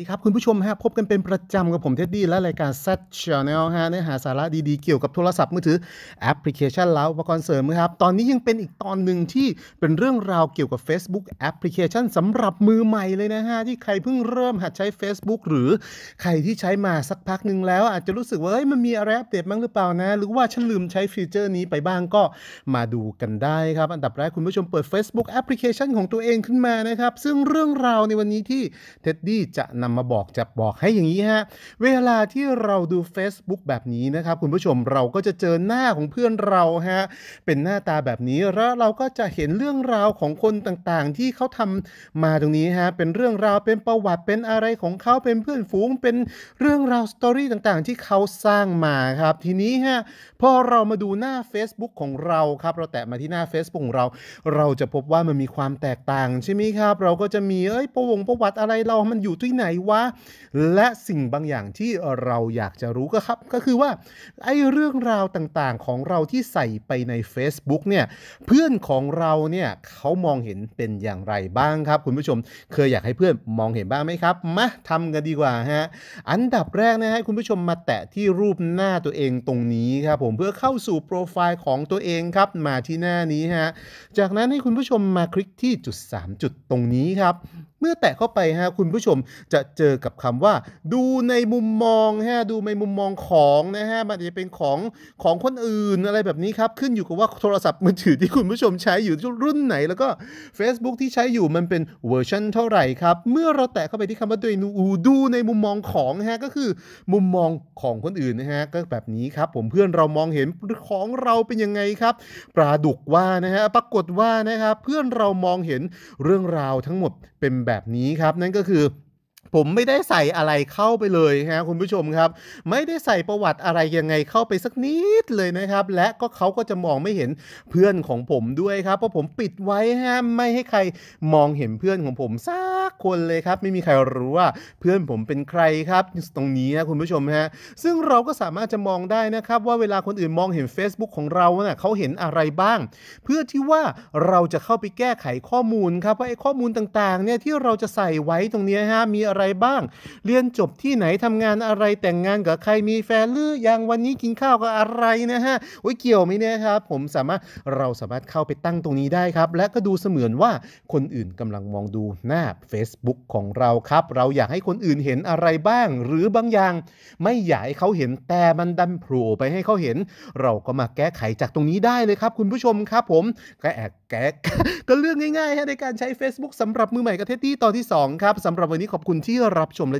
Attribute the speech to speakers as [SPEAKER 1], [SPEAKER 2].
[SPEAKER 1] ดีครับ คุณผู้ชมฮะพบกันเป็นประจำกับผมเท็ดดี้และรายการ Z Channel ฮะเนื้อหาสาระดีๆเกี่ยวกับโทรศัพท์มือถือแอปพลิเคชันแล้วอุปกรณ์เสริมครับตอนนี้ยังเป็นอีกตอนหนึ่งที่เป็นเรื่องราวเกี่ยวกับ Facebook แอปพลิเคชันสำหรับมือใหม่เลยนะฮะ ที่ใครเพิ่งเริ่มหัดใช้ Facebook หรือใครที่ใช้มาสักพักหนึ่งแล้ว อาจจะรู้สึกว่าเฮ้ยมันมีอะไรอัปเดตบ้างหรือเปล่านะ หรือว่าฉันลืมใช้ฟีเจอร์นี้ไปบ้างก็มาดูกันได้ครับ อันดับแรกคุณผู้ชมเปิด Facebook แอปพลิเคชันของตัวเองขึ้นมานะครับซึ่งเรื่องราวในวันนี้ที่เท็ดดี้จะนำมาบอก จะบอกให้อย่างนี้ฮะเวลาที่เราดู Facebook แบบนี้นะครับคุณผู้ชมเราก็จะเจอหน้าของเพื่อนเราฮะเป็นหน้าตาแบบนี้ แล้วเราก็จะเห็นเรื่องราวของคนต่างๆ ที่เขาทำมาตรงนี้ฮะเป็นเรื่องราวเป็นประวัติเป็นอะไรของเขาเป็นเพื่อนฝูง เป็นเรื่องราวสตอรี่ต่างๆที่เขาสร้างมาครับ ทีนี้ฮะพอเรามาดูหน้า Facebook ของเราครับ เราแตะมาที่หน้า Facebook ของเราเราจะพบว่ามันมีความแตกต่างใช่ไหมครับเราก็จะมีเอ้ยประวงประวัติอะไรเรา มันอยู่ที่ไหนวะและสิ่งบางอย่างที่เราอยากจะรู้ก็ครับก็คือว่าไอ้เรื่องราวต่างๆของเราที่ใส่ไปใน Facebook เนี่ยเพื่อนของเราเนี่ยเขามองเห็นเป็นอย่างไรบ้างครับ คุณผู้ชมเคยอยากให้เพื่อนมองเห็นบ้างไหมครับ มาทำกันดีกว่าฮะอันดับแรกนะฮะคุณผู้ชมมาแตะที่รูปหน้าตัวเองตรงนี้ครับผมเพื่อเข้าสู่โปรไฟล์ของตัวเองครับมาที่หน้านี้ฮะจากนั้นให้คุณผู้ชมมาคลิกที่จุด 3 จุดตรงนี้ครับ เมื่อแตะเข้าไปฮะคุณผู้ชมจะเจอกับคำว่าดูในมุมมองฮะดูในมุมมองของนะฮะมันจะเป็นของของคนอื่นอะไรแบบนี้ครับขึ้นอยู่กับว่าโทรศัพท์มือถือที่คุณผู้ชมใช้อยู่รุ่นไหน แล้วก็ Facebook ที่ใช้อยู่มันเป็นเวอร์ชันเท่าไหร่ครับเมื่อเราแตะเข้าไปที่คำว่าดูดูในมุมมองของฮะก็คือมุมมองของคนอื่นนะฮะก็แบบนี้ครับ ผมเพื่อนเรามองเห็น ของเราเป็นยังไงครับปลาดุกว่านะฮะปรากฏว่านะครับเพื่อนเรามองเห็นเรื่องราวทั้งหมดเป็นแบบนี้ครับ นั่นก็คือผมไม่ได้ใส่อะไรเข้าไปเลยฮะคุณผู้ชมครับ ไม่ได้ใส่ประวัติอะไรยังไงเข้าไปสักนิดเลยนะครับ และก็เขาก็จะมองไม่เห็นเพื่อนของผมด้วยครับ เพราะผมปิดไว้ฮะไม่ให้ใครมองเห็นเพื่อนของผมสักคนเลยครับ ไม่มีใครรู้ว่า เพื่อนผมเป็นใครครับ ตรงนี้นะคุณผู้ชมฮะซึ่งเราก็สามารถจะมองได้นะครับ ว่าเวลาคนอื่นมองเห็น Facebook ของเราเนะ่ยเขาเห็นอะไรบ้าง เพื่อที่ว่าเราจะเข้าไปแก้ไขข้อมูลครับว่าไอ้ข้อมูลต่างๆ เนี่ยที่เราจะใส่ไว้ตรงนี้ฮะมีอะอะไรบ้าง เรียนจบที่ไหนทำงานอะไร แต่งงานกับใคร มีแฟนหรือยัง วันนี้กินข้าวกับอะไรนะฮะ โอ้ยเกี่ยวไหมเนี่ยครับ ผมสามารถ เราสามารถเข้าไปตั้งตรงนี้ได้ครับ และก็ดูเสมือนว่าคนอื่นกำลังมองดูหน้า Facebook ของเราครับ เราอยากให้คนอื่นเห็นอะไรบ้าง หรือบางอย่าง ไม่อยากให้เขาเห็นแต่มันดันโผล่ไปให้เขาเห็น เราก็มาแก้ไขจากตรงนี้ได้เลยครับ คุณผู้ชมครับผมก็แอบแก๊กก็เรื่องง่ายๆในการใช้ Facebook สำหรับมือใหม่กับเท็ดดี้ตอนที่ 2 ครับสำหรับวันนี้ขอบคุณที่รับชมและ